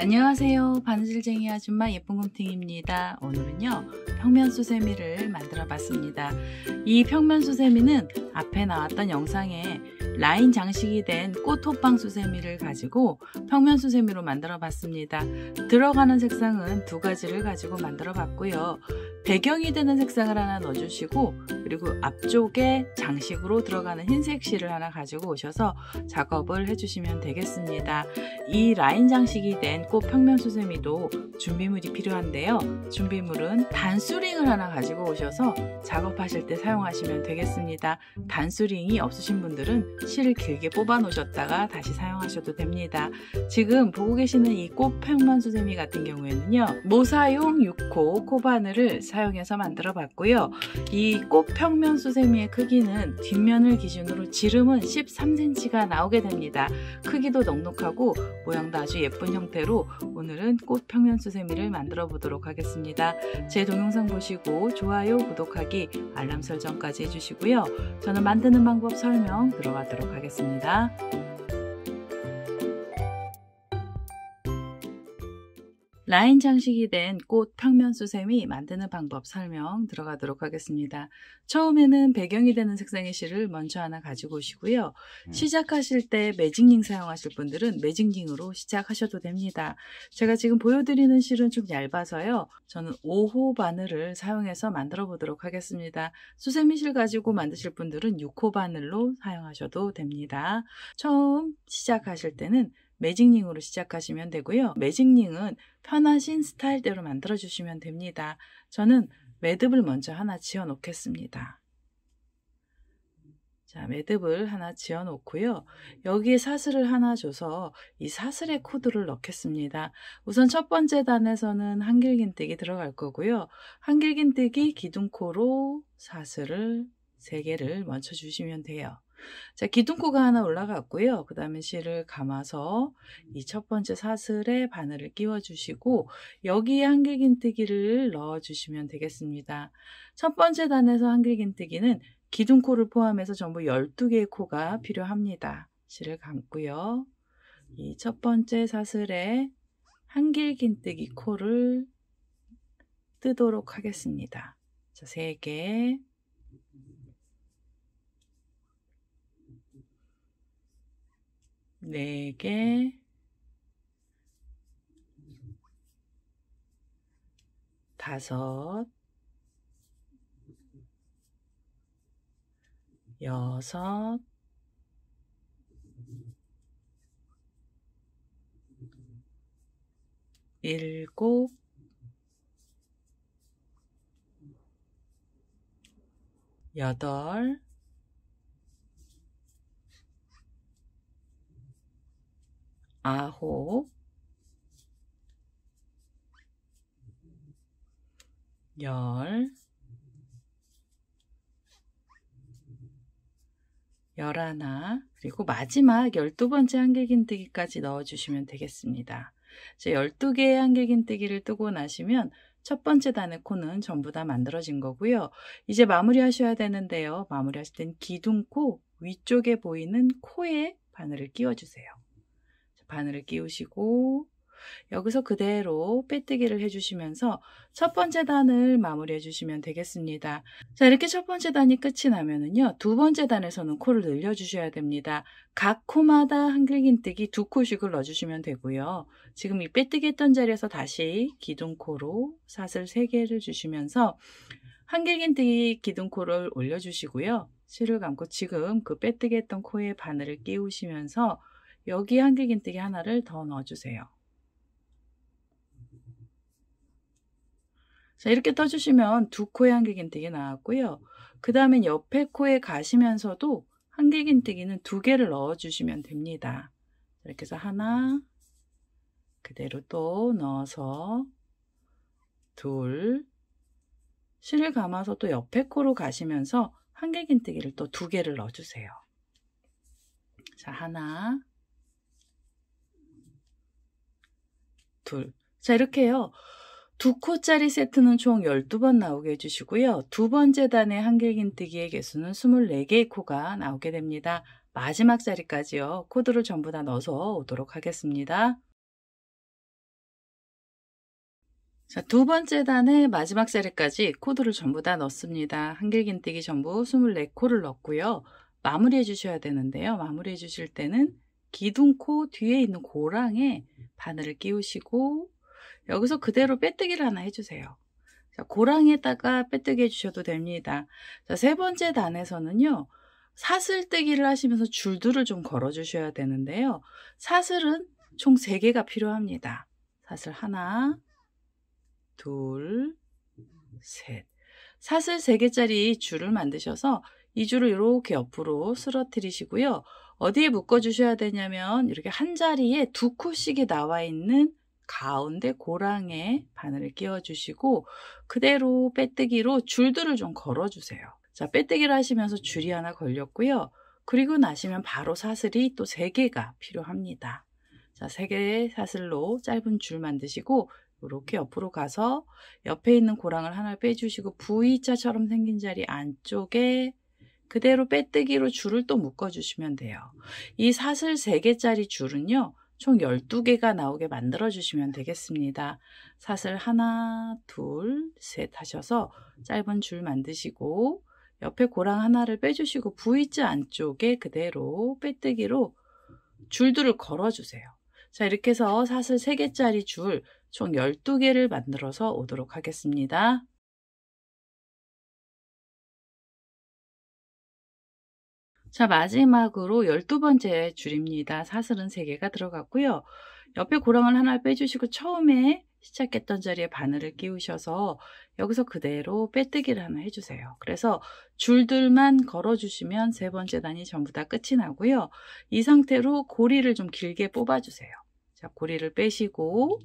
안녕하세요 바느질쟁이 아줌마 예쁜곰팅입니다 오늘은요 평면수세미를 만들어 봤습니다 이 평면수세미는 앞에 나왔던 영상에 라인 장식이 된 꽃호빵 수세미를 가지고 평면 수세미로 만들어 봤습니다 들어가는 색상은 두 가지를 가지고 만들어 봤고요 배경이 되는 색상을 하나 넣어주시고 그리고 앞쪽에 장식으로 들어가는 흰색 실을 하나 가지고 오셔서 작업을 해주시면 되겠습니다. 이 라인 장식이 된 꽃 평면 수세미도 준비물이 필요한데요. 준비물은 단수링을 하나 가지고 오셔서 작업하실 때 사용하시면 되겠습니다. 단수링이 없으신 분들은 실을 길게 뽑아 놓으셨다가 다시 사용하셔도 됩니다. 지금 보고 계시는 이 꽃 평면 수세미 같은 경우에는요. 모사용 6호 코바늘을 사용해서 만들어 봤고요. 이 꽃 평면 수세미의 크기는 뒷면을 기준으로 지름은 13cm가 나오게 됩니다. 크기도 넉넉하고 모양도 아주 예쁜 형태로 오늘은 꽃 평면 수세미를 만들어 보도록 하겠습니다. 제 동영상 보시고 좋아요, 구독하기, 알람 설정까지 해주시고요. 저는 만드는 방법 설명 들어가도록 하겠습니다. 라인 장식이 된 꽃 평면 수세미 만드는 방법 설명 들어가도록 하겠습니다. 처음에는 배경이 되는 색상의 실을 먼저 하나 가지고 오시고요. 네. 시작하실 때 매직링 사용하실 분들은 매직링으로 시작하셔도 됩니다. 제가 지금 보여드리는 실은 좀 얇아서요. 저는 5호 바늘을 사용해서 만들어 보도록 하겠습니다. 수세미 실 가지고 만드실 분들은 6호 바늘로 사용하셔도 됩니다. 처음 시작하실 때는 매직링으로 시작하시면 되고요. 매직링은 편하신 스타일대로 만들어주시면 됩니다. 저는 매듭을 먼저 하나 지어 놓겠습니다. 자, 매듭을 하나 지어 놓고요. 여기에 사슬을 하나 줘서 이사슬에 코드를 넣겠습니다. 우선 첫 번째 단에서는 한길긴뜨기 들어갈 거고요. 한길긴뜨기 기둥코로 사슬을 3개를 먼춰 주시면 돼요. 자, 기둥코가 음. 하나 올라갔고요. 그 다음에 실을 감아서 음. 이첫 번째 사슬에 바늘을 끼워주시고 여기에 한길긴뜨기를 넣어주시면 되겠습니다. 첫 번째 단에서 한길긴뜨기는 기둥코를 포함해서 전부 12개의 코가 필요합니다. 실을 감고요. 이 첫 번째 사슬에 한길긴뜨기 코를 뜨도록 하겠습니다. 자, 3개, 4개, 5, 6, 7, 8, 아홉, 열, 열하나, 그리고 마지막 열두 번째 한길긴뜨기까지 넣어주시면 되겠습니다. 이제 12개의 한길긴뜨기를 뜨고 나시면 첫 번째 단의 코는 전부 다 만들어진 거고요. 이제 마무리 하셔야 되는데요. 마무리 하실 땐 기둥코 위쪽에 보이는 코에 바늘을 끼워주세요. 바늘을 끼우시고 여기서 그대로 빼뜨기를 해주시면서 첫 번째 단을 마무리해 주시면 되겠습니다. 자 이렇게 첫 번째 단이 끝이 나면은요 두 번째 단에서는 코를 늘려 주셔야 됩니다. 각 코마다 한길긴뜨기 두 코씩을 넣어주시면 되고요. 지금 이 빼뜨기 했던 자리에서 다시 기둥코로 사슬 3개를 주시면서 한길긴뜨기 기둥코를 올려주시고요. 실을 감고 지금 그 빼뜨기 했던 코에 바늘을 끼우시면서 여기 한길긴뜨기 하나를 더 넣어주세요. 자 이렇게 떠주시면 두 코에 한길긴뜨기 나왔고요. 그 다음엔 옆에 코에 가시면서도 한길긴뜨기는 두 개를 넣어주시면 됩니다. 이렇게 해서 하나 그대로 또 넣어서 둘 실을 감아서 또 옆에 코로 가시면서 한길긴뜨기를 또 두 개를 넣어주세요. 자 하나 둘. 자, 이렇게 해요. 두 코짜리 세트는 총 12번 나오게 해주시고요. 두 번째 단의 한길긴뜨기의 개수는 24개의 코가 나오게 됩니다. 마지막 자리까지요. 코드를 전부 다 넣어서 오도록 하겠습니다. 자, 두 번째 단의 마지막 자리까지 코드를 전부 다 넣습니다. 한길긴뜨기 전부 24코를 넣고요. 마무리해 주셔야 되는데요. 마무리해 주실 때는 기둥코 뒤에 있는 고랑에 바늘을 끼우시고 여기서 그대로 빼뜨기를 하나 해주세요. 자, 고랑에다가 빼뜨기 해주셔도 됩니다. 자, 세 번째 단에서는요. 사슬뜨기를 하시면서 줄들을 좀 걸어주셔야 되는데요. 사슬은 총 3개가 필요합니다. 사슬 하나, 둘, 셋. 사슬 3개짜리 줄을 만드셔서 이 줄을 이렇게 옆으로 쓰러뜨리시고요. 어디에 묶어주셔야 되냐면 이렇게 한 자리에 두 코씩이 나와 있는 가운데 고랑에 바늘을 끼워주시고 그대로 빼뜨기로 줄들을 좀 걸어주세요. 자, 빼뜨기를 하시면서 줄이 하나 걸렸고요. 그리고 나시면 바로 사슬이 또 3개가 필요합니다. 자, 3개의 사슬로 짧은 줄 만드시고 이렇게 옆으로 가서 옆에 있는 고랑을 하나 빼주시고 V자처럼 생긴 자리 안쪽에 그대로 빼뜨기로 줄을 또 묶어주시면 돼요. 이 사슬 3개짜리 줄은요. 총 12개가 나오게 만들어주시면 되겠습니다. 사슬 하나, 둘, 셋 하셔서 짧은 줄 만드시고 옆에 고랑 하나를 빼주시고 부 V자 안쪽에 그대로 빼뜨기로 줄들을 걸어주세요. 자 이렇게 해서 사슬 3개짜리 줄 총 12개를 만들어서 오도록 하겠습니다. 자, 마지막으로 12번째 줄입니다. 사슬은 3개가 들어갔고요. 옆에 고랑을 하나 빼주시고 처음에 시작했던 자리에 바늘을 끼우셔서 여기서 그대로 빼뜨기를 하나 해주세요. 그래서 줄들만 걸어주시면 세 번째 단이 전부 다 끝이 나고요. 이 상태로 고리를 좀 길게 뽑아주세요. 자, 고리를 빼시고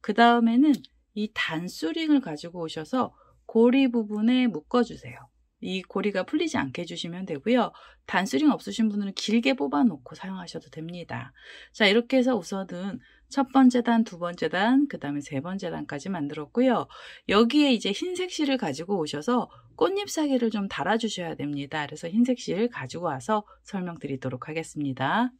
그 다음에는 이 단수링을 가지고 오셔서 고리 부분에 묶어주세요. 이 고리가 풀리지 않게 해주시면 되고요. 단수링 없으신 분들은 길게 뽑아놓고 사용하셔도 됩니다. 자 이렇게 해서 우선은 첫 번째 단, 두 번째 단, 그 다음에 세 번째 단까지 만들었고요. 여기에 이제 흰색 실을 가지고 오셔서 꽃잎 사기를 좀 달아주셔야 됩니다. 그래서 흰색 실 가지고 와서 설명드리도록 하겠습니다.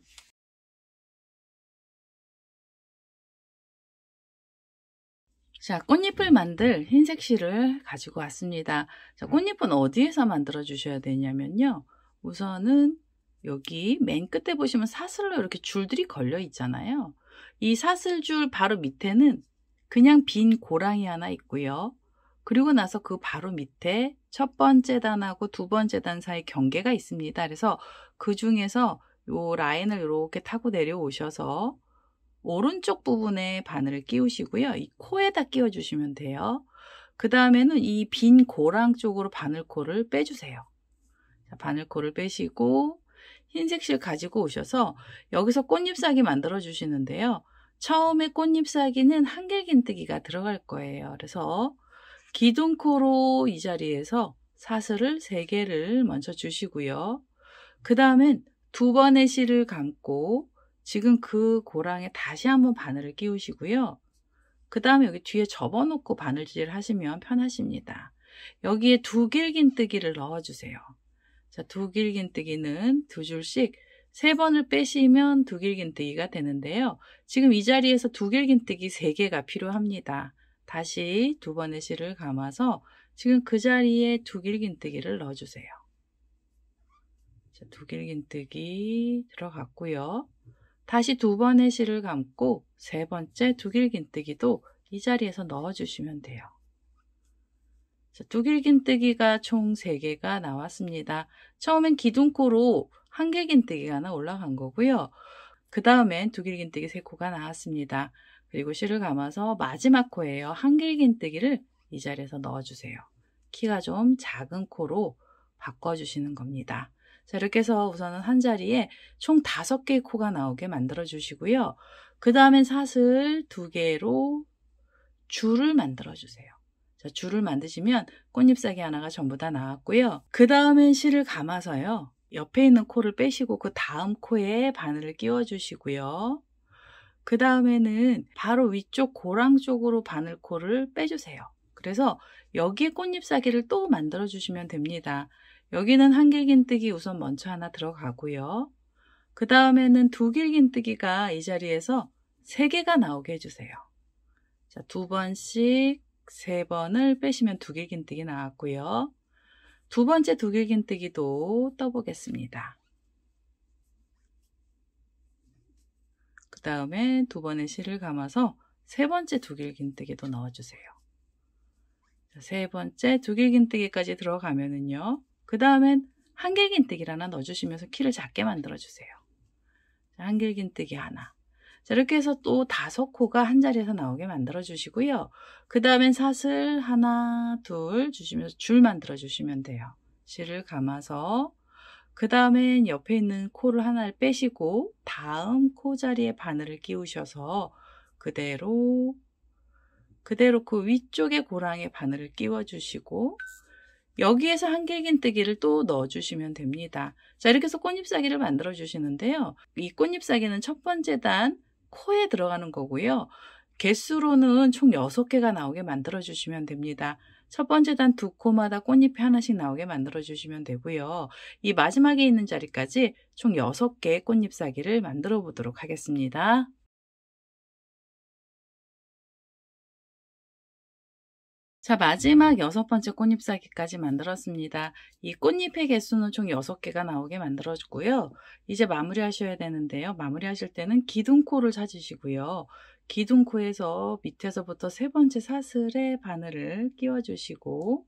자, 꽃잎을 만들 흰색 실을 가지고 왔습니다. 자, 음. 꽃잎은 어디에서 만들어 주셔야 되냐면요. 우선은 여기 맨 끝에 보시면 사슬로 이렇게 줄들이 걸려 있잖아요. 이 사슬줄 바로 밑에는 그냥 빈 고랑이 하나 있고요. 그리고 나서 그 바로 밑에 첫 번째 단하고 두 번째 단 사이 경계가 있습니다. 그래서 그 중에서 요 라인을 이렇게 타고 내려오셔서 오른쪽 부분에 바늘을 끼우시고요. 이 코에다 끼워주시면 돼요. 그 다음에는 이 빈 고랑 쪽으로 바늘코를 빼주세요. 바늘코를 빼시고 흰색 실 가지고 오셔서 여기서 꽃잎사귀 만들어 주시는데요. 처음에 꽃잎사귀는 한길긴뜨기가 들어갈 거예요. 그래서 기둥코로 이 자리에서 사슬을 3개를 먼저 주시고요. 그 다음엔 두 번의 실을 감고 지금 그 고랑에 다시 한번 바늘을 끼우시고요. 그 다음에 여기 뒤에 접어놓고 바늘질 을 하시면 편하십니다. 여기에 두 길긴뜨기를 넣어주세요. 자, 두 길긴뜨기는 두 줄씩 세 번을 빼시면 두 길긴뜨기가 되는데요. 지금 이 자리에서 두 길긴뜨기 세 개가 필요합니다. 다시 두 번의 실을 감아서 지금 그 자리에 두 길긴뜨기를 넣어주세요. 두 길긴뜨기 들어갔고요. 다시 두 번의 실을 감고 세 번째 두길긴뜨기도 이 자리에서 넣어주시면 돼요. 두길긴뜨기가 총 3개가 나왔습니다. 처음엔 기둥코로 한 개긴뜨기가 하나 올라간 거고요. 그 다음엔 두길긴뜨기 3코가 나왔습니다. 그리고 실을 감아서 마지막 코에요 한길긴뜨기를 이 자리에서 넣어주세요. 키가 좀 작은 코로 바꿔주시는 겁니다. 자, 이렇게 해서 우선은 한 자리에 총 다섯 개의 코가 나오게 만들어 주시고요. 그 다음엔 사슬 두 개로 줄을 만들어 주세요. 자, 줄을 만드시면 꽃잎사귀 하나가 전부 다 나왔고요. 그 다음엔 실을 감아서요. 옆에 있는 코를 빼시고 그 다음 코에 바늘을 끼워 주시고요. 그 다음에는 바로 위쪽 고랑 쪽으로 바늘 코를 빼주세요. 그래서 여기에 꽃잎사귀를 또 만들어 주시면 됩니다. 여기는 한 길긴뜨기 우선 먼저 하나 들어가고요. 그 다음에는 두 길긴뜨기가 이 자리에서 세 개가 나오게 해주세요. 자, 두 번씩 세 번을 빼시면 두 길긴뜨기 나왔고요. 두 번째 두 길긴뜨기도 떠보겠습니다. 그 다음에 두 번의 실을 감아서 세 번째 두 길긴뜨기도 넣어주세요. 세 번째 두 길긴뜨기까지 들어가면은요. 그 다음엔 한길긴뜨기 하나 넣어주시면서 키를 작게 만들어주세요. 한길긴뜨기 하나. 자, 이렇게 해서 또 다섯 코가 한 자리에서 나오게 만들어 주시고요. 그 다음엔 사슬 하나, 둘 주시면서 줄 만들어 주시면 돼요. 실을 감아서 그 다음엔 옆에 있는 코를 하나를 빼시고 다음 코 자리에 바늘을 끼우셔서 그대로 그대로 그 위쪽에 고랑에 바늘을 끼워 주시고 여기에서 한 길긴 뜨기를 또 넣어주시면 됩니다. 자, 이렇게 해서 꽃잎사귀를 만들어주시는데요. 이 꽃잎사귀는 첫 번째 단 코에 들어가는 거고요. 개수로는 총 6개가 나오게 만들어주시면 됩니다. 첫 번째 단 두 코마다 꽃잎이 하나씩 나오게 만들어주시면 되고요. 이 마지막에 있는 자리까지 총 6개의 꽃잎사귀를 만들어 보도록 하겠습니다. 자, 마지막 여섯 번째 꽃잎사귀까지 만들었습니다. 이 꽃잎의 개수는 총 6개가 나오게 만들어주고요. 이제 마무리하셔야 되는데요. 마무리하실 때는 기둥코를 찾으시고요. 기둥코에서 밑에서부터 세 번째 사슬에 바늘을 끼워주시고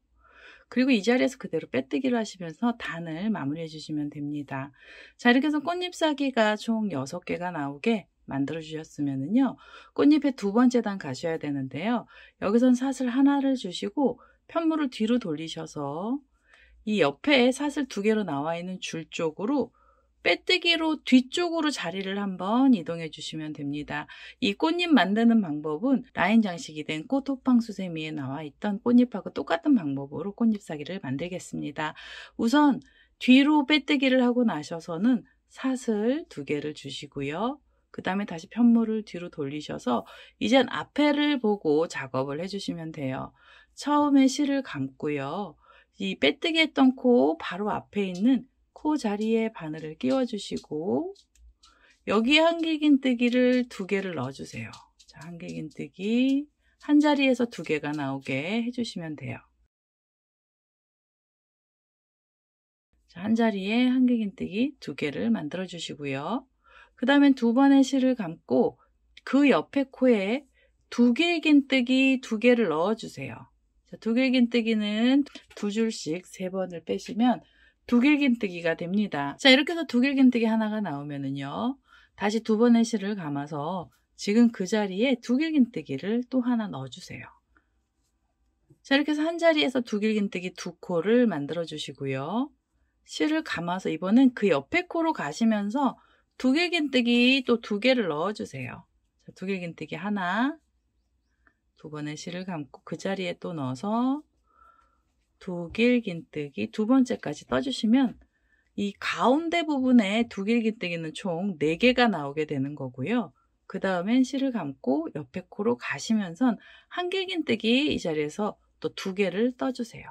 그리고 이 자리에서 그대로 빼뜨기를 하시면서 단을 마무리해 주시면 됩니다. 자 이렇게 해서 꽃잎사귀가총 6개가 나오게 만들어 주셨으면은요. 꽃잎의 두 번째 단 가셔야 되는데요. 여기선 사슬 하나를 주시고 편물을 뒤로 돌리셔서 이 옆에 사슬 두 개로 나와 있는 줄 쪽으로 빼뜨기로 뒤쪽으로 자리를 한번 이동해 주시면 됩니다. 이 꽃잎 만드는 방법은 라인 장식이 된 꽃 호빵 수세미에 나와 있던 꽃잎하고 똑같은 방법으로 꽃잎사기를 만들겠습니다. 우선 뒤로 빼뜨기를 하고 나셔서는 사슬 두 개를 주시고요. 그 다음에 다시 편물을 뒤로 돌리셔서 이젠 앞에를 보고 작업을 해주시면 돼요. 처음에 실을 감고요. 이 빼뜨기 했던 코 바로 앞에 있는 코 자리에 바늘을 끼워주시고 여기에 한길긴뜨기를 두 개를 넣어주세요. 자, 한길긴뜨기 한 자리에서 두 개가 나오게 해주시면 돼요. 자, 한 자리에 한길긴뜨기 두 개를 만들어 주시고요. 그 다음엔 두 번의 실을 감고 그 옆에 코에 두 개의 긴뜨기 두 개를 넣어주세요. 두 개의 긴뜨기는 두 줄씩 세 번을 빼시면 두 개의 긴뜨기가 됩니다. 자, 이렇게 해서 두 개의 긴뜨기 하나가 나오면은요. 다시 두 번의 실을 감아서 지금 그 자리에 두 개의 긴뜨기를 또 하나 넣어주세요. 자, 이렇게 해서 한 자리에서 두 개의 긴뜨기 두 코를 만들어 주시고요. 실을 감아서 이번엔 그 옆에 코로 가시면서 두개긴뜨기 또 두 개를 넣어주세요. 두개긴뜨기 하나, 두번에 실을 감고 그 자리에 또 넣어서 두길긴뜨기 두 번째까지 떠주시면 이 가운데 부분에 두길긴뜨기는 총 4개가 나오게 되는 거고요. 그 다음엔 실을 감고 옆에 코로 가시면서 한길긴뜨기 이 자리에서 또 두 개를 떠주세요.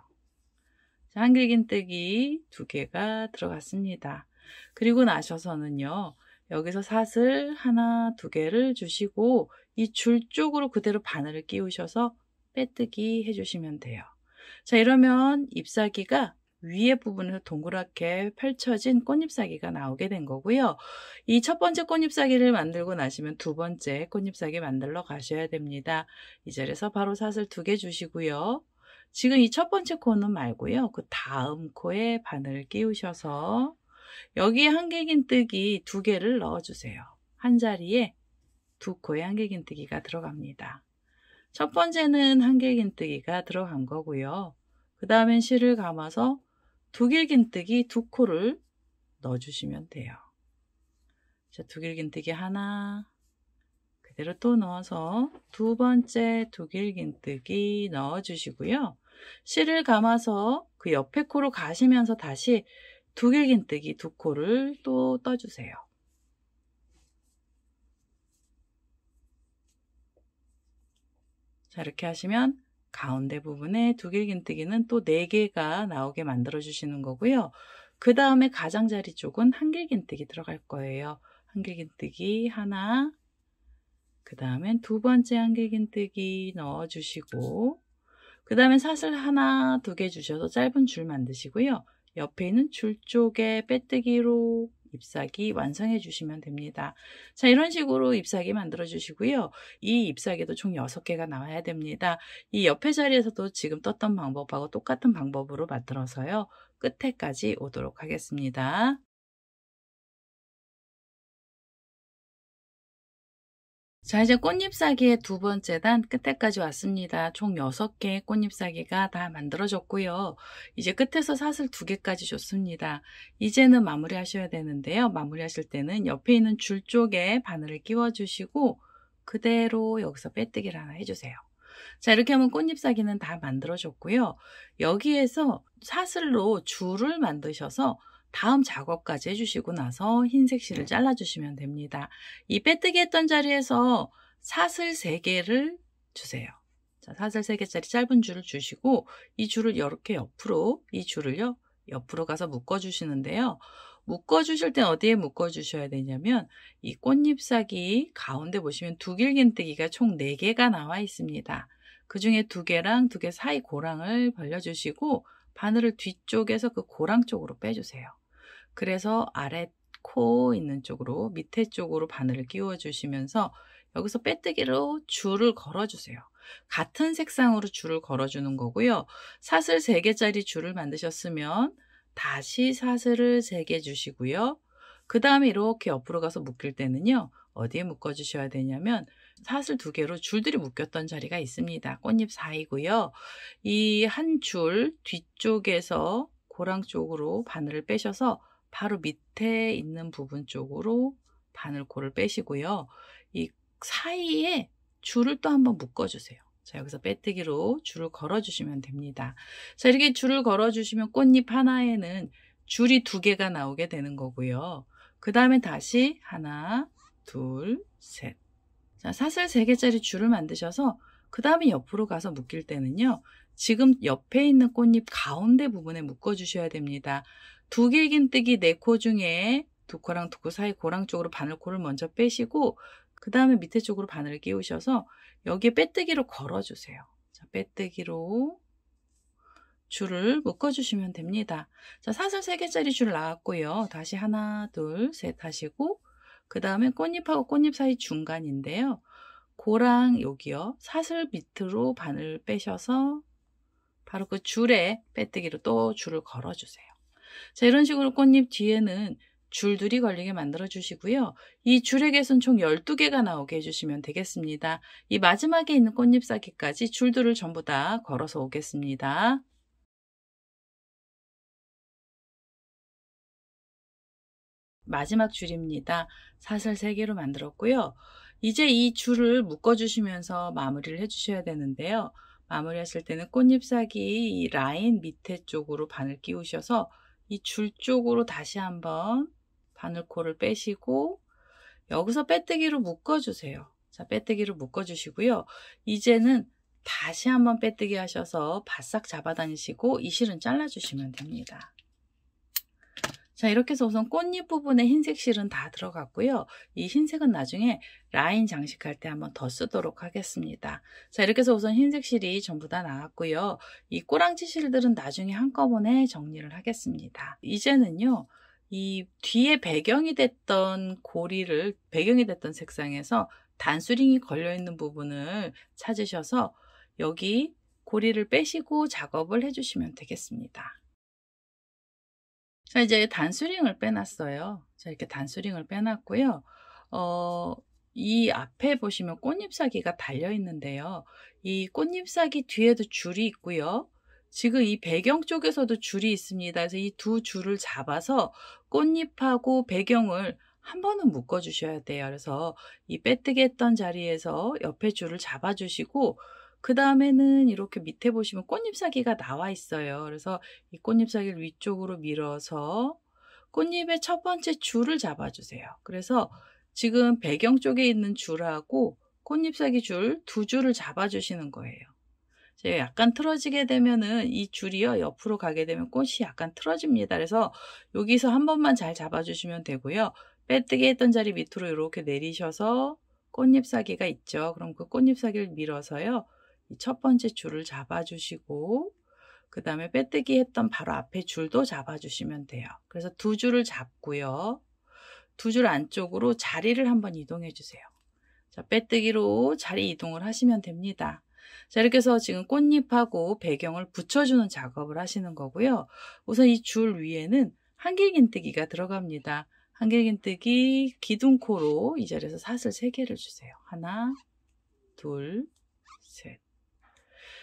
한길긴뜨기 두 개가 들어갔습니다. 그리고 나셔서는요. 여기서 사슬 하나, 두 개를 주시고 이 줄 쪽으로 그대로 바늘을 끼우셔서 빼뜨기 해주시면 돼요. 자, 이러면 잎사귀가 위에 부분에서 동그랗게 펼쳐진 꽃잎사귀가 나오게 된 거고요. 이 첫 번째 꽃잎사귀를 만들고 나시면 두 번째 꽃잎사귀 만들러 가셔야 됩니다. 이 자리에서 바로 사슬 두 개 주시고요. 지금 이 첫 번째 코는 말고요. 그 다음 코에 바늘을 끼우셔서 여기에 한개긴뜨기 두 개를 넣어주세요. 한 자리에 두 코의 한개긴뜨기가 들어갑니다. 첫 번째는 한개긴뜨기가 들어간 거고요. 그 다음엔 실을 감아서 두길긴뜨기 두 코를 넣어주시면 돼요. 자, 두길긴뜨기 하나, 그대로 또 넣어서 두 번째 두길긴뜨기 넣어주시고요. 실을 감아서 그 옆에 코로 가시면서 다시 두길긴뜨기 두 코를 또 떠주세요. 자, 이렇게 하시면 가운데 부분에 두길긴뜨기는 또 4개가 나오게 만들어주시는 거고요. 그 다음에 가장자리 쪽은 한길긴뜨기 들어갈 거예요. 한길긴뜨기 하나, 그 다음엔 두 번째 한길긴뜨기 넣어주시고, 그 다음에 사슬 하나, 두 개 주셔서 짧은 줄 만드시고요. 옆에 있는 줄 쪽에 빼뜨기로 잎사귀 완성해 주시면 됩니다. 자, 이런 식으로 잎사귀 만들어 주시고요. 이 잎사귀도 총 6개가 나와야 됩니다. 이 옆에 자리에서도 지금 떴던 방법하고 똑같은 방법으로 만들어서요. 끝에까지 오도록 하겠습니다. 자 이제 꽃잎사귀의두 번째 단 끝에까지 왔습니다. 총 6개의 꽃잎사귀가다 만들어졌고요. 이제 끝에서 사슬 2개까지 줬습니다. 이제는 마무리 하셔야 되는데요. 마무리 하실 때는 옆에 있는 줄 쪽에 바늘을 끼워주시고 그대로 여기서 빼뜨기를 하나 해주세요. 자 이렇게 하면 꽃잎사귀는다 만들어졌고요. 여기에서 사슬로 줄을 만드셔서 다음 작업까지 해주시고 나서 흰색 실을 잘라주시면 됩니다. 이 빼뜨기 했던 자리에서 사슬 3개를 주세요. 자, 사슬 3개짜리 짧은 줄을 주시고 이 줄을 이렇게 옆으로 이 줄을요. 옆으로 가서 묶어주시는데요. 묶어주실 땐 어디에 묶어주셔야 되냐면 이꽃잎사귀 가운데 보시면 두길긴뜨기가 총 4개가 나와 있습니다. 그 중에 2개랑 2개 사이 고랑을 벌려주시고 바늘을 뒤쪽에서 그 고랑 쪽으로 빼주세요. 그래서 아래 코 있는 쪽으로 밑에 쪽으로 바늘을 끼워 주시면서 여기서 빼뜨기로 줄을 걸어 주세요. 같은 색상으로 줄을 걸어 주는 거고요. 사슬 3개짜리 줄을 만드셨으면 다시 사슬을 3개 주시고요. 그 다음에 이렇게 옆으로 가서 묶일 때는요. 어디에 묶어 주셔야 되냐면 사슬 두 개로 줄들이 묶였던 자리가 있습니다. 꽃잎 사이고요. 이 한 줄 뒤쪽에서 고랑 쪽으로 바늘을 빼셔서 바로 밑에 있는 부분 쪽으로 바늘코를 빼시고요. 이 사이에 줄을 또 한번 묶어주세요. 자, 여기서 빼뜨기로 줄을 걸어주시면 됩니다. 자, 이렇게 줄을 걸어주시면 꽃잎 하나에는 줄이 두 개가 나오게 되는 거고요. 그 다음에 다시 하나, 둘, 셋. 자, 사슬 세개짜리 줄을 만드셔서 그 다음에 옆으로 가서 묶일 때는요. 지금 옆에 있는 꽃잎 가운데 부분에 묶어주셔야 됩니다. 두 길긴뜨기 네 코 중에 두 코랑 두 코 사이 고랑 쪽으로 바늘 코를 먼저 빼시고 그 다음에 밑에 쪽으로 바늘을 끼우셔서 여기에 빼뜨기로 걸어주세요. 자, 빼뜨기로 줄을 묶어주시면 됩니다. 자, 사슬 3개짜리 줄 나왔고요. 다시 하나, 둘, 셋 하시고 그 다음에 꽃잎하고 꽃잎 사이 중간인데요. 고랑 여기요. 사슬 밑으로 바늘 빼셔서 바로 그 줄에 빼뜨기로 또 줄을 걸어주세요. 자, 이런 식으로 꽃잎 뒤에는 줄들이 걸리게 만들어 주시고요. 이 줄에게선 총 12개가 나오게 해주시면 되겠습니다. 이 마지막에 있는 꽃잎사기까지 줄들을 전부 다 걸어서 오겠습니다. 마지막 줄입니다. 사슬 3개로 만들었고요. 이제 이 줄을 묶어주시면서 마무리를 해주셔야 되는데요. 마무리했을 때는 꽃잎사기 라인 밑에 쪽으로 바늘 끼우셔서 이줄 쪽으로 다시 한번 바늘코를 빼시고 여기서 빼뜨기로 묶어주세요. 자, 빼뜨기로 묶어주시고요. 이제는 다시 한번 빼뜨기 하셔서 바싹 잡아다니시고 이 실은 잘라주시면 됩니다. 자, 이렇게 해서 우선 꽃잎 부분에 흰색 실은 다 들어갔고요. 이 흰색은 나중에 라인 장식할 때 한번 더 쓰도록 하겠습니다. 자, 이렇게 해서 우선 흰색 실이 전부 다 나왔고요. 이 꼬랑지 실들은 나중에 한꺼번에 정리를 하겠습니다. 이제는요. 이 뒤에 배경이 됐던 고리를 배경이 됐던 색상에서 단수링이 걸려 있는 부분을 찾으셔서 여기 고리를 빼시고 작업을 해주시면 되겠습니다. 자, 이제 단수링을 빼놨어요. 자, 이렇게 단수링을 빼놨고요. 어, 이 앞에 보시면 꽃잎사귀가 달려 있는데요. 이 꽃잎사귀 뒤에도 줄이 있고요. 지금 이 배경 쪽에서도 줄이 있습니다. 그래서 이 두 줄을 잡아서 꽃잎하고 배경을 한 번은 묶어 주셔야 돼요. 그래서 이 빼뜨기 했던 자리에서 옆에 줄을 잡아 주시고 그 다음에는 이렇게 밑에 보시면 꽃잎사귀가 나와 있어요. 그래서 이 꽃잎사귀를 위쪽으로 밀어서 꽃잎의 첫 번째 줄을 잡아주세요. 그래서 지금 배경 쪽에 있는 줄하고 꽃잎사귀 줄 두 줄을 잡아주시는 거예요. 약간 틀어지게 되면은 이 줄이요 옆으로 가게 되면 꽃이 약간 틀어집니다. 그래서 여기서 한 번만 잘 잡아주시면 되고요. 빼뜨게 했던 자리 밑으로 이렇게 내리셔서 꽃잎사귀가 있죠. 그럼 그 꽃잎사귀를 밀어서요. 첫 번째 줄을 잡아주시고 그 다음에 빼뜨기 했던 바로 앞에 줄도 잡아주시면 돼요. 그래서 두 줄을 잡고요. 두 줄 안쪽으로 자리를 한번 이동해 주세요. 자, 빼뜨기로 자리 이동을 하시면 됩니다. 자, 이렇게 해서 지금 꽃잎하고 배경을 붙여주는 작업을 하시는 거고요. 우선 이 줄 위에는 한길긴뜨기가 들어갑니다. 한길긴뜨기 기둥코로 이 자리에서 사슬 3개를 주세요. 하나, 둘, 셋.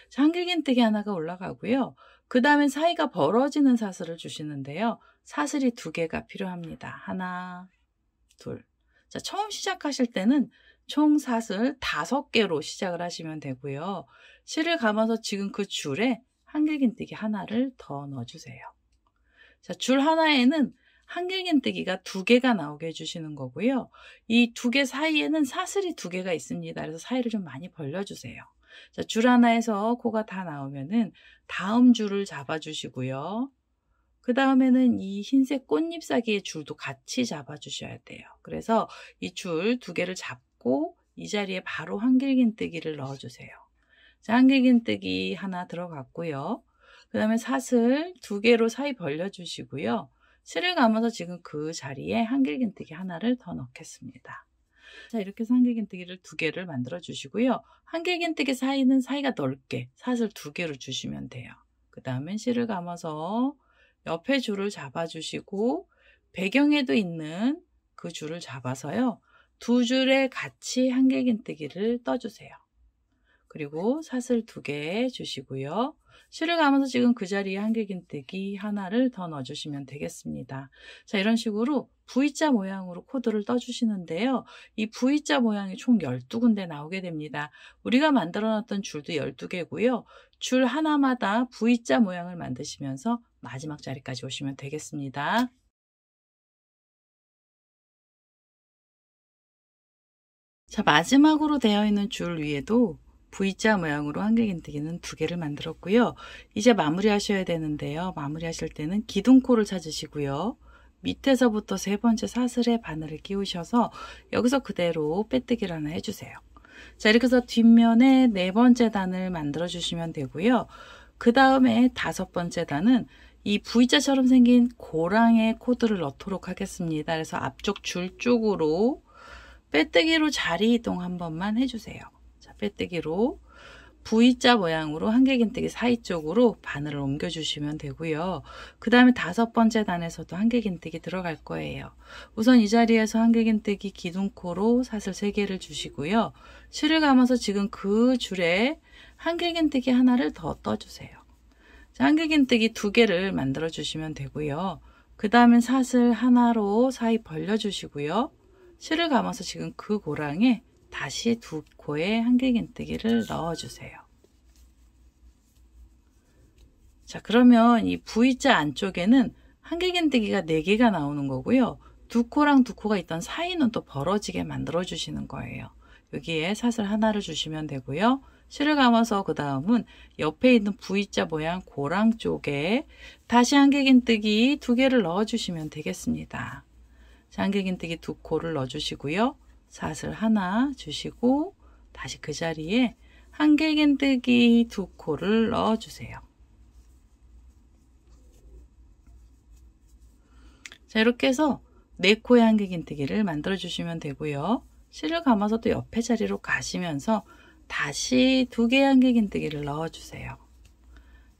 참길긴뜨기 하나가 올라가고요. 그 다음에 사이가 벌어지는 사슬을 주시는데요. 사슬이 두 개가 필요합니다. 하나, 둘. 자, 처음 시작하실 때는 총 사슬 다섯 개로 시작을 하시면 되고요. 실을 감아서 지금 그 줄에 한길긴뜨기 하나를 더 넣어주세요. 자, 줄 하나에는 한길긴뜨기가 두 개가 나오게 해주시는 거고요. 이 두 개 사이에는 사슬이 두 개가 있습니다. 그래서 사이를 좀 많이 벌려주세요. 자, 줄 하나에서 코가 다 나오면은 다음 줄을 잡아주시고요. 그 다음에는 이 흰색 꽃잎사귀의 줄도 같이 잡아주셔야 돼요. 그래서 이 줄 두 개를 잡고 이 자리에 바로 한길긴뜨기를 넣어주세요. 자, 한길긴뜨기 하나 들어갔고요. 그 다음에 사슬 두 개로 사이 벌려주시고요. 실을 감아서 지금 그 자리에 한길긴뜨기 하나를 더 넣겠습니다. 자 이렇게 삼계한긴뜨기를두 개를 만들어 주시고요. 한계긴뜨기 사이는 사이가 넓게 사슬 두 개로 주시면 돼요. 그 다음엔 실을 감아서 옆에 줄을 잡아주시고 배경에도 있는 그 줄을 잡아서요. 두 줄에 같이 한계긴뜨기를 떠주세요. 그리고 사슬 두 개 주시고요. 실을 감아서 지금 그 자리에 한길긴뜨기 하나를 더 넣어주시면 되겠습니다. 자 이런 식으로 V자 모양으로 코드를 떠주시는데요. 이 V자 모양이 총 12군데 나오게 됩니다. 우리가 만들어놨던 줄도 12개고요. 줄 하나마다 V자 모양을 만드시면서 마지막 자리까지 오시면 되겠습니다. 자 마지막으로 되어 있는 줄 위에도 V자 모양으로 한길긴뜨기는 두 개를 만들었고요. 이제 마무리하셔야 되는데요. 마무리하실 때는 기둥코를 찾으시고요. 밑에서부터 세 번째 사슬에 바늘을 끼우셔서 여기서 그대로 빼뜨기를 하나 해주세요. 자 이렇게 해서 뒷면에 네 번째 단을 만들어 주시면 되고요. 그 다음에 다섯 번째 단은 이 V자처럼 생긴 고랑에 코드를 넣도록 하겠습니다. 그래서 앞쪽 줄 쪽으로 빼뜨기로 자리 이동 한 번만 해주세요. 빼뜨기로 V자 모양으로 한길긴뜨기 사이쪽으로 바늘을 옮겨주시면 되고요. 그 다음에 다섯 번째 단에서도 한길긴뜨기 들어갈 거예요. 우선 이 자리에서 한길긴뜨기 기둥코로 사슬 3개를 주시고요. 실을 감아서 지금 그 줄에 한길긴뜨기 하나를 더 떠주세요. 한길긴뜨기 두 개를 만들어 주시면 되고요. 그 다음에 사슬 하나로 사이 벌려주시고요. 실을 감아서 지금 그 고랑에 다시 두 코에 한길긴뜨기를 넣어주세요. 자 그러면 이 V자 안쪽에는 한길긴뜨기가 4개가 나오는 거고요. 두 코랑 두 코가 있던 사이는 또 벌어지게 만들어 주시는 거예요. 여기에 사슬 하나를 주시면 되고요. 실을 감아서 그 다음은 옆에 있는 V자 모양 고랑 쪽에 다시 한길긴뜨기 두 개를 넣어주시면 되겠습니다. 한길긴뜨기 두 코를 넣어주시고요. 사슬 하나 주시고 다시 그 자리에 한길긴뜨기 두 코를 넣어주세요. 자 이렇게 해서 네 코의 한길긴뜨기를 만들어주시면 되고요. 실을 감아서 또 옆에 자리로 가시면서 다시 두 개의 한길긴뜨기를 넣어주세요.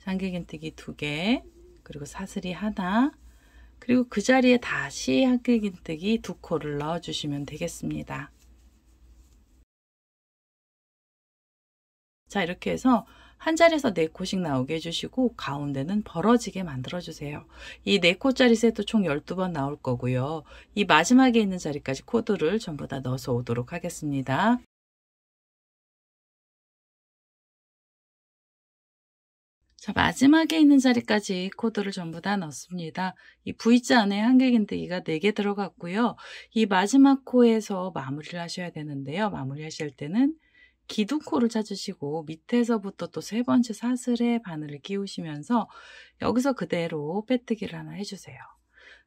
한길긴뜨기 두 개, 그리고 사슬이 하나, 그리고 그 자리에 다시 한길긴뜨기 두 코를 넣어주시면 되겠습니다. 자 이렇게 해서 한 자리에서 4코씩 나오게 해주시고 가운데는 벌어지게 만들어주세요. 이 4코짜리 세도총 12번 나올 거고요. 이 마지막에 있는 자리까지 코드를 전부 다 넣어서 오도록 하겠습니다. 자, 마지막에 있는 자리까지 코드를 전부 다 넣습니다. 이 V자 안에 한길긴뜨기가 4개 들어갔고요. 이 마지막 코에서 마무리를 하셔야 되는데요. 마무리하실 때는 기둥코를 찾으시고 밑에서부터 또 세 번째 사슬에 바늘을 끼우시면서 여기서 그대로 빼뜨기를 하나 해주세요.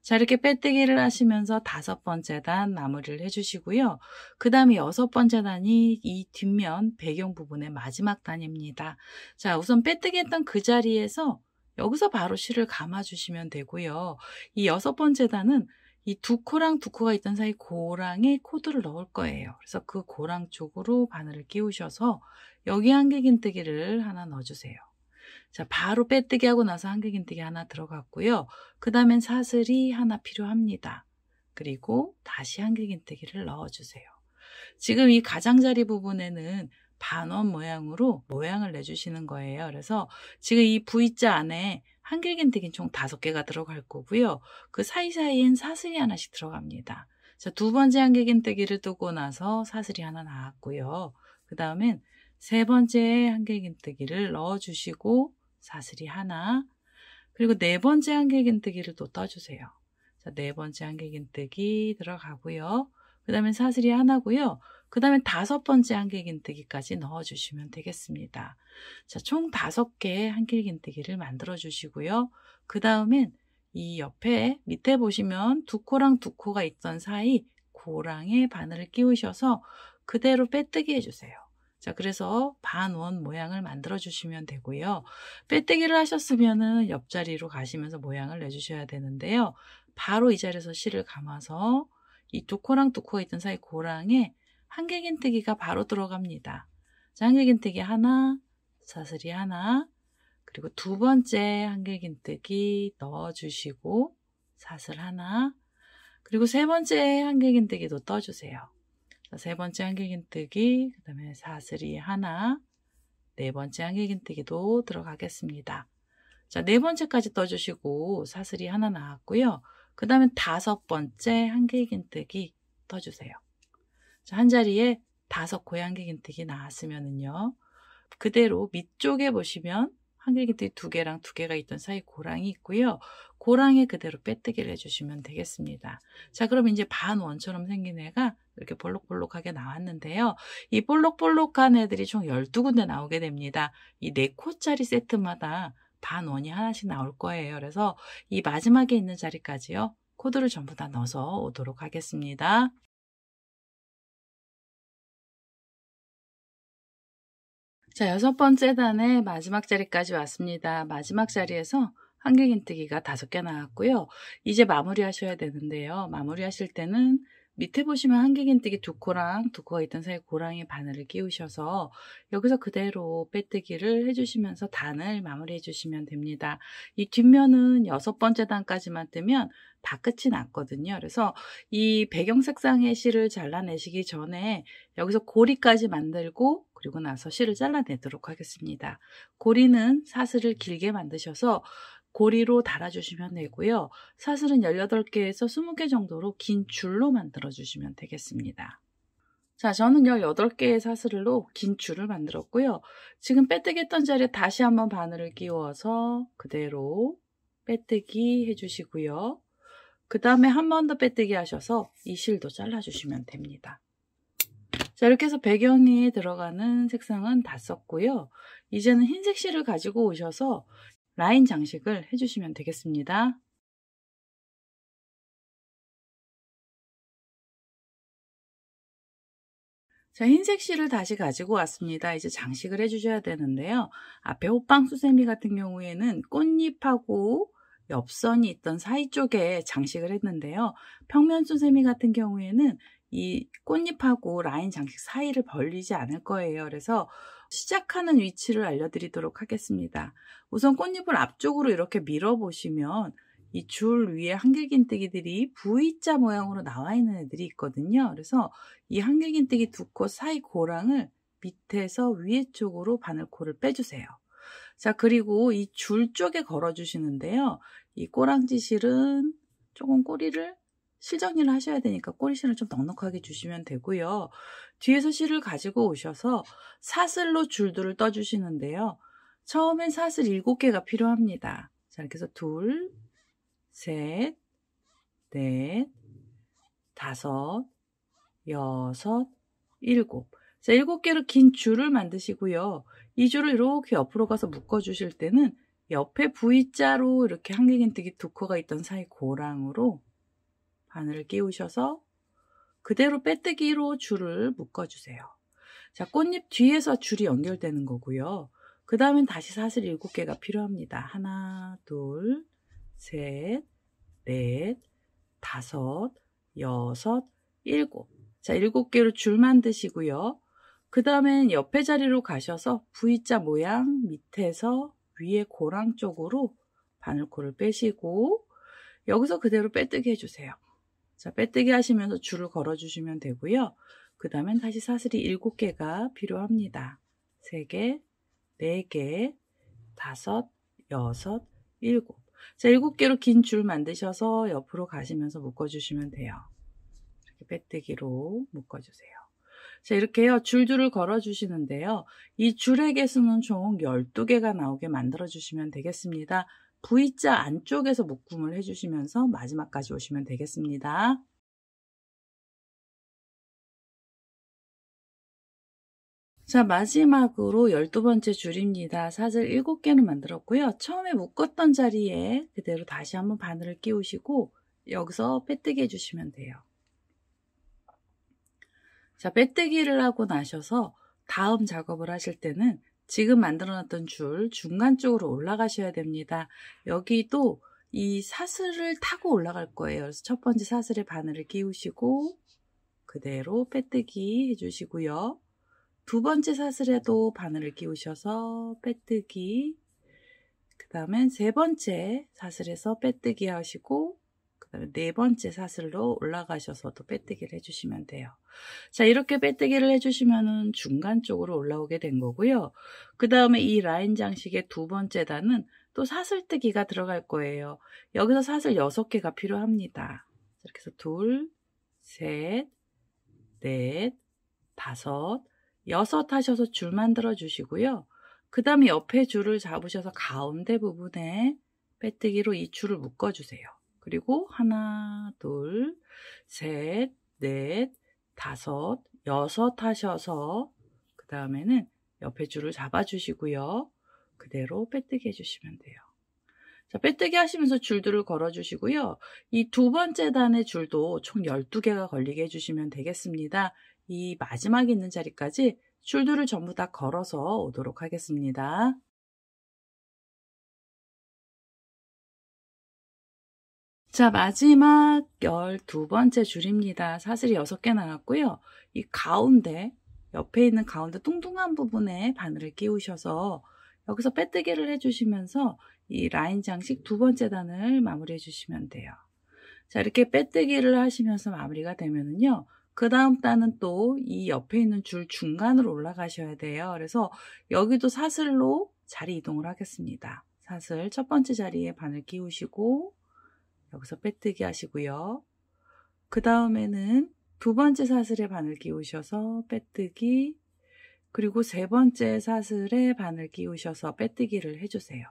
자, 이렇게 빼뜨기를 하시면서 다섯 번째 단 마무리를 해주시고요. 그 다음에 여섯 번째 단이 이 뒷면 배경 부분의 마지막 단입니다. 자, 우선 빼뜨기 했던 그 자리에서 여기서 바로 실을 감아주시면 되고요. 이 여섯 번째 단은 이 두 코랑 두 코가 있던 사이 고랑에 코드를 넣을 거예요. 그래서 그 고랑 쪽으로 바늘을 끼우셔서 여기 한길긴뜨기를 하나 넣어주세요. 자, 바로 빼뜨기 하고 나서 한길긴뜨기 하나 들어갔고요. 그 다음엔 사슬이 하나 필요합니다. 그리고 다시 한길긴뜨기를 넣어주세요. 지금 이 가장자리 부분에는 반원 모양으로 모양을 내주시는 거예요. 그래서 지금 이 V자 안에 한길긴뜨기는 총 다섯 개가 들어갈 거고요. 그 사이사이엔 사슬이 하나씩 들어갑니다. 자, 두 번째 한길긴뜨기를 뜨고 나서 사슬이 하나 나왔고요. 그 다음엔 세 번째 한길긴뜨기를 넣어주시고 사슬이 하나 그리고 네 번째 한길긴뜨기를 또 떠주세요. 자, 네 번째 한길긴뜨기 들어가고요. 그 다음에 사슬이 하나고요. 그 다음에 다섯 번째 한길긴뜨기까지 넣어주시면 되겠습니다. 자, 총 다섯 개의 한길긴뜨기를 만들어 주시고요. 그 다음엔 이 옆에 밑에 보시면 두 코랑 두 코가 있던 사이 고랑에 바늘을 끼우셔서 그대로 빼뜨기 해주세요. 자, 그래서 반원 모양을 만들어 주시면 되고요. 빼뜨기를 하셨으면 옆자리로 가시면서 모양을 내주셔야 되는데요. 바로 이 자리에서 실을 감아서 이 두 코랑 두 코에 있던 사이 고랑에 한길긴뜨기가 바로 들어갑니다. 자, 한길긴뜨기 하나, 사슬이 하나, 그리고 두 번째 한길긴뜨기 넣어주시고 사슬 하나, 그리고 세 번째 한길긴뜨기도 떠주세요. 세 번째 한길긴뜨기, 그 다음에 사슬이 하나, 네 번째 한길긴뜨기도 들어가겠습니다. 자, 네 번째까지 떠주시고 사슬이 하나 나왔고요. 그 다음에 다섯 번째 한길긴뜨기 떠주세요. 자, 한 자리에 다섯 고양길긴뜨기 나왔으면은요. 그대로 밑쪽에 보시면 한길긴뜨기 두 개랑 두 개가 있던 사이 고랑이 있고요. 고랑에 그대로 빼뜨기를 해주시면 되겠습니다. 자, 그럼 이제 반원처럼 생긴 애가 이렇게 볼록볼록하게 나왔는데요. 이 볼록볼록한 애들이 총 12군데 나오게 됩니다. 이 4코짜리 세트마다 반 원이 하나씩 나올 거예요. 그래서 이 마지막에 있는 자리까지요. 코드를 전부 다 넣어서 오도록 하겠습니다. 자, 여섯 번째 단의 마지막 자리까지 왔습니다. 마지막 자리에서 한길긴뜨기가 다섯 개 나왔고요. 이제 마무리 하셔야 되는데요. 마무리 하실 때는 밑에 보시면 한길긴뜨기 두 코랑 두 코가 있던 사이 고랑이 바늘을 끼우셔서 여기서 그대로 빼뜨기를 해주시면서 단을 마무리해 주시면 됩니다. 이 뒷면은 여섯 번째 단까지만 뜨면 바끝이 났거든요. 그래서 이 배경 색상의 실을 잘라내시기 전에 여기서 고리까지 만들고 그리고 나서 실을 잘라내도록 하겠습니다. 고리는 사슬을 길게 만드셔서 고리로 달아주시면 되고요. 사슬은 18개에서 20개 정도로 긴 줄로 만들어주시면 되겠습니다. 자, 저는 18개의 사슬로 긴 줄을 만들었고요. 지금 빼뜨기 했던 자리에 다시 한번 바늘을 끼워서 그대로 빼뜨기 해주시고요. 그 다음에 한 번 더 빼뜨기 하셔서 이 실도 잘라주시면 됩니다. 자, 이렇게 해서 배경에 들어가는 색상은 다 썼고요. 이제는 흰색 실을 가지고 오셔서 라인 장식을 해주시면 되겠습니다. 자, 흰색 실을 다시 가지고 왔습니다. 이제 장식을 해주셔야 되는데요. 앞에 호빵 수세미 같은 경우에는 꽃잎하고 옆선이 있던 사이 쪽에 장식을 했는데요. 평면 수세미 같은 경우에는 이 꽃잎하고 라인 장식 사이를 벌리지 않을 거예요. 그래서 시작하는 위치를 알려드리도록 하겠습니다. 우선 꽃잎을 앞쪽으로 이렇게 밀어보시면 이 줄 위에 한길긴뜨기들이 V자 모양으로 나와 있는 애들이 있거든요. 그래서 이 한길긴뜨기 두 코 사이 고랑을 밑에서 위에 쪽으로 바늘코를 빼주세요. 자 그리고 이 줄 쪽에 걸어주시는데요. 이 꼬랑지 실은 조금 꼬리를 실정리를 하셔야 되니까 꼬리실을 좀 넉넉하게 주시면 되고요. 뒤에서 실을 가지고 오셔서 사슬로 줄들을 떠주시는데요. 처음엔 사슬 7개가 필요합니다. 자, 이렇게 해서 둘, 셋, 넷, 다섯, 여섯, 일곱. 자, 일곱 개로 긴 줄을 만드시고요. 이 줄을 이렇게 옆으로 가서 묶어주실 때는 옆에 V자로 이렇게 한길긴뜨기 두 코가 있던 사이 고랑으로 바늘을 끼우셔서 그대로 빼뜨기로 줄을 묶어주세요. 자, 꽃잎 뒤에서 줄이 연결되는 거고요. 그 다음엔 다시 사슬 7개가 필요합니다. 하나, 둘, 셋, 넷, 다섯, 여섯, 일곱. 자, 7 개로 줄 만드시고요. 그 다음엔 옆에 자리로 가셔서 V자 모양 밑에서 위에 고랑 쪽으로 바늘코를 빼시고 여기서 그대로 빼뜨기 해주세요. 자, 빼뜨기 하시면서 줄을 걸어주시면 되고요. 그 다음엔 다시 사슬이 7개가 필요합니다. 3개, 4개, 5, 6, 7. 자, 7개로 긴 줄 만드셔서 옆으로 가시면서 묶어주시면 돼요. 이렇게 빼뜨기로 묶어주세요. 자, 이렇게요. 줄줄을 걸어주시는데요. 이 줄의 개수는 총 12개가 나오게 만들어주시면 되겠습니다. V자 안쪽에서 묶음을 해주시면서 마지막까지 오시면 되겠습니다. 자, 마지막으로 12번째 줄입니다. 사슬 7개는 만들었고요. 처음에 묶었던 자리에 그대로 다시 한번 바늘을 끼우시고 여기서 빼뜨기 해주시면 돼요. 자, 빼뜨기를 하고 나셔서 다음 작업을 하실 때는 지금 만들어놨던 줄 중간 쪽으로 올라가셔야 됩니다. 여기도 이 사슬을 타고 올라갈 거예요. 그래서 첫 번째 사슬에 바늘을 끼우시고 그대로 빼뜨기 해주시고요. 두 번째 사슬에도 바늘을 끼우셔서 빼뜨기 그 다음엔 세 번째 사슬에서 빼뜨기 하시고 그다음에 네 번째 사슬로 올라가셔서 또 빼뜨기를 해주시면 돼요. 자 이렇게 빼뜨기를 해주시면은 중간 쪽으로 올라오게 된 거고요. 그 다음에 이 라인 장식의 두 번째 단은 또 사슬뜨기가 들어갈 거예요. 여기서 사슬 6개가 필요합니다. 이렇게 해서 둘, 셋, 넷, 다섯, 여섯 하셔서 줄 만들어 주시고요. 그 다음에 옆에 줄을 잡으셔서 가운데 부분에 빼뜨기로 이 줄을 묶어주세요. 그리고 하나, 둘, 셋, 넷, 다섯, 여섯 하셔서 그 다음에는 옆에 줄을 잡아주시고요. 그대로 빼뜨기 해주시면 돼요. 자, 빼뜨기 하시면서 줄들을 걸어주시고요. 이 두 번째 단의 줄도 총 12개가 걸리게 해주시면 되겠습니다. 이 마지막에 있는 자리까지 줄들을 전부 다 걸어서 오도록 하겠습니다. 자, 마지막 12번째 줄입니다. 사슬이 6개 나왔고요. 이 가운데, 옆에 있는 가운데 뚱뚱한 부분에 바늘을 끼우셔서 여기서 빼뜨기를 해주시면서 이 라인 장식 두 번째 단을 마무리해 주시면 돼요. 자, 이렇게 빼뜨기를 하시면서 마무리가 되면은요. 그 다음 단은 또 이 옆에 있는 줄 중간으로 올라가셔야 돼요. 그래서 여기도 사슬로 자리 이동을 하겠습니다. 사슬 첫 번째 자리에 바늘 끼우시고 여기서 빼뜨기 하시고요. 그 다음에는 두 번째 사슬에 바늘 끼우셔서 빼뜨기 그리고 세 번째 사슬에 바늘 끼우셔서 빼뜨기를 해주세요.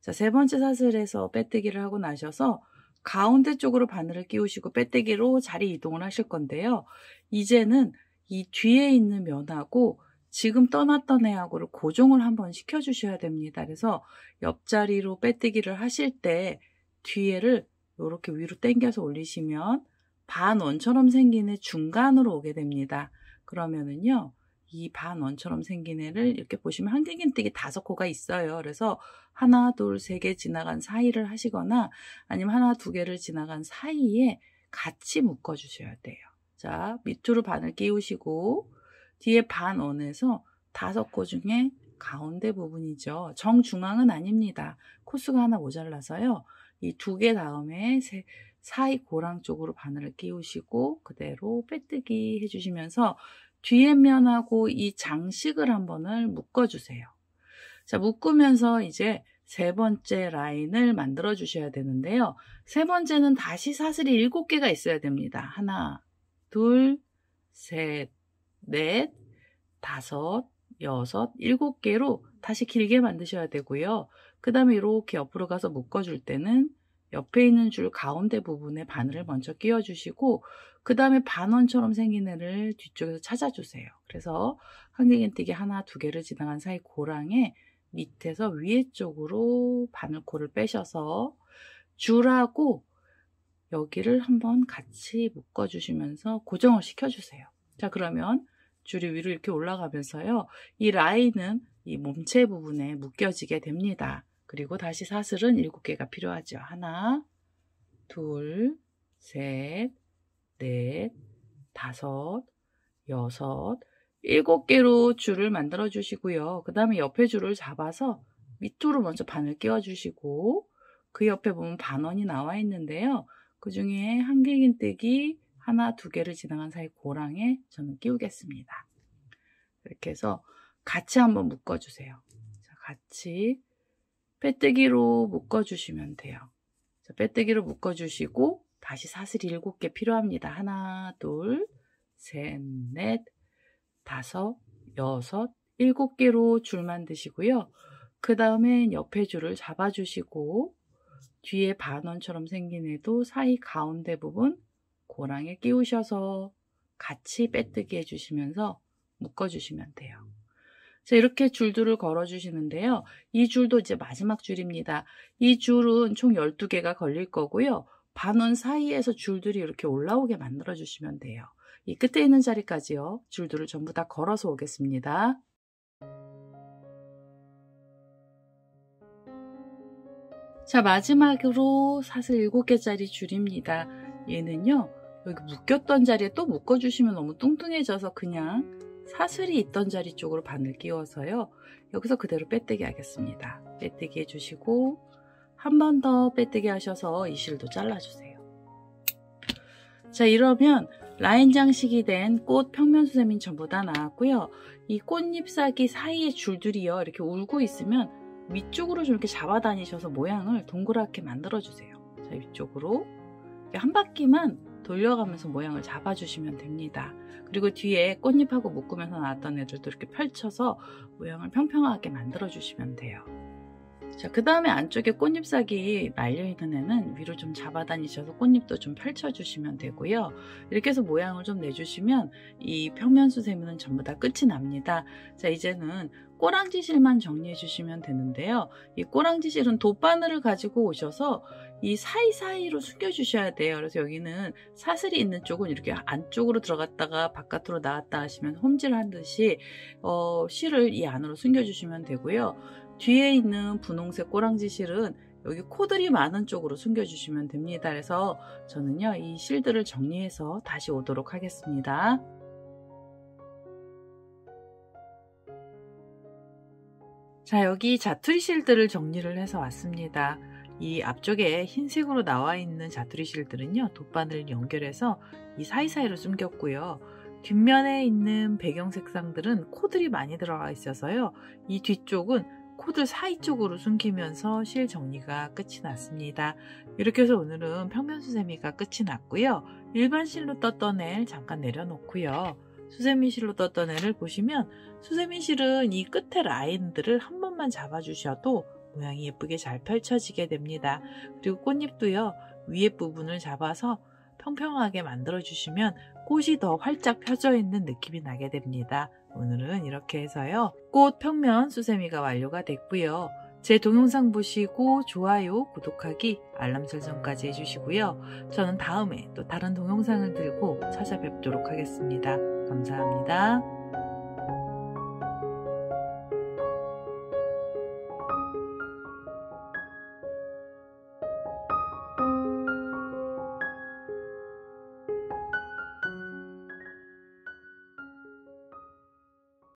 자, 세 번째 사슬에서 빼뜨기를 하고 나셔서 가운데 쪽으로 바늘을 끼우시고 빼뜨기로 자리 이동을 하실 건데요. 이제는 이 뒤에 있는 면하고 지금 떠났던 애하고를 고정을 한번 시켜주셔야 됩니다. 그래서 옆자리로 빼뜨기를 하실 때 뒤에를 이렇게 위로 당겨서 올리시면 반원처럼 생긴 애 중간으로 오게 됩니다. 그러면은요. 이 반원처럼 생긴 애를 이렇게 보시면 한길긴뜨기 다섯 코가 있어요. 그래서 하나, 둘, 세 개 지나간 사이를 하시거나 아니면 하나, 두 개를 지나간 사이에 같이 묶어주셔야 돼요. 자, 밑으로 반을 끼우시고 뒤에 반원에서 다섯 코 중에 가운데 부분이죠. 정중앙은 아닙니다. 코스가 하나 모자라서요. 이 두 개 다음에 세, 사이 고랑 쪽으로 바늘을 끼우시고 그대로 빼뜨기 해주시면서 뒤에 면하고 이 장식을 한 번을 묶어주세요. 자, 묶으면서 이제 세 번째 라인을 만들어 주셔야 되는데요. 세 번째는 다시 사슬이 일곱 개가 있어야 됩니다. 하나, 둘, 셋, 넷, 다섯, 여섯, 일곱 개로 다시 길게 만드셔야 되고요. 그 다음에 이렇게 옆으로 가서 묶어줄 때는 옆에 있는 줄 가운데 부분에 바늘을 먼저 끼워주시고 그 다음에 반원처럼 생긴 애를 뒤쪽에서 찾아주세요. 그래서 한길긴뜨기 하나, 두 개를 지나간 사이 고랑에 밑에서 위에 쪽으로 바늘코를 빼셔서 줄하고 여기를 한번 같이 묶어주시면서 고정을 시켜주세요. 자 그러면 줄이 위로 이렇게 올라가면서요. 이 라인은 이 몸체 부분에 묶여지게 됩니다. 그리고 다시 사슬은 7개가 필요하죠. 하나, 둘, 셋, 넷, 다섯, 여섯, 일곱 개로 줄을 만들어 주시고요. 그 다음에 옆에 줄을 잡아서 밑으로 먼저 반을 끼워 주시고 그 옆에 보면 반원이 나와 있는데요. 그 중에 한길긴뜨기 하나, 두 개를 지나간 사이 고랑에 저는 끼우겠습니다. 이렇게 해서 같이 한번 묶어주세요. 자, 같이 빼뜨기로 묶어주시면 돼요. 자, 빼뜨기로 묶어주시고 다시 사슬이 7개 필요합니다. 하나, 둘, 셋, 넷, 다섯, 여섯, 일곱 개로 줄 만드시고요. 그 다음엔 옆에 줄을 잡아주시고 뒤에 반원처럼 생긴 애도 사이 가운데 부분 고랑에 끼우셔서 같이 빼뜨기 해주시면서 묶어주시면 돼요. 자, 이렇게 줄들을 걸어주시는데요. 이 줄도 이제 마지막 줄입니다. 이 줄은 총 12개가 걸릴 거고요. 반원 사이에서 줄들이 이렇게 올라오게 만들어주시면 돼요. 이 끝에 있는 자리까지요. 줄들을 전부 다 걸어서 오겠습니다. 자, 마지막으로 사슬 7개짜리 줄입니다. 얘는요. 여기 묶였던 자리에 또 묶어주시면 너무 뚱뚱해져서 그냥 사슬이 있던 자리 쪽으로 바늘 끼워서요. 여기서 그대로 빼뜨기 하겠습니다. 빼뜨기 해주시고 한 번 더 빼뜨기 하셔서 이 실도 잘라주세요. 자 이러면 라인 장식이 된 꽃 평면 수세민 전부 다 나왔고요. 이꽃잎사귀 사이에 줄들이요. 이렇게 울고 있으면 위쪽으로 좀 이렇게 잡아다니셔서 모양을 동그랗게 만들어주세요. 자 위쪽으로 한 바퀴만 돌려가면서 모양을 잡아주시면 됩니다. 그리고 뒤에 꽃잎하고 묶으면서 나왔던 애들도 이렇게 펼쳐서 모양을 평평하게 만들어주시면 돼요. 자, 그 다음에 안쪽에 꽃잎사이 말려있는 애는 위로 좀 잡아다니셔서 꽃잎도 좀 펼쳐주시면 되고요. 이렇게 해서 모양을 좀 내주시면 이 평면수세미는 전부 다 끝이 납니다. 자, 이제는 꼬랑지실만 정리해 주시면 되는데요. 이 꼬랑지실은 돗바늘을 가지고 오셔서 이 사이사이로 숨겨주셔야 돼요. 그래서 여기는 사슬이 있는 쪽은 이렇게 안쪽으로 들어갔다가 바깥으로 나왔다 하시면 홈질한 듯이 어, 실을 이 안으로 숨겨주시면 되고요. 뒤에 있는 분홍색 꼬랑지 실은 여기 코들이 많은 쪽으로 숨겨주시면 됩니다. 그래서 저는요, 이 실들을 정리해서 다시 오도록 하겠습니다. 자, 여기 자투리 실들을 정리를 해서 왔습니다. 이 앞쪽에 흰색으로 나와 있는 자투리 실들은요 돗바늘을 연결해서 이 사이사이로 숨겼고요 뒷면에 있는 배경 색상들은 코들이 많이 들어가 있어서요 이 뒤쪽은 코들 사이 쪽으로 숨기면서 실 정리가 끝이 났습니다 이렇게 해서 오늘은 평면 수세미가 끝이 났고요 일반 실로 떴던 애 잠깐 내려놓고요 수세미 실로 떴던 애를 보시면 수세미 실은 이 끝에 라인들을 한 번만 잡아주셔도 모양이 예쁘게 잘 펼쳐지게 됩니다. 그리고 꽃잎도요, 위에 부분을 잡아서 평평하게 만들어주시면 꽃이 더 활짝 펴져 있는 느낌이 나게 됩니다. 오늘은 이렇게 해서요. 꽃 평면 수세미가 완료가 됐고요. 제 동영상 보시고 좋아요, 구독하기, 알람 설정까지 해주시고요. 저는 다음에 또 다른 동영상을 들고 찾아뵙도록 하겠습니다. 감사합니다.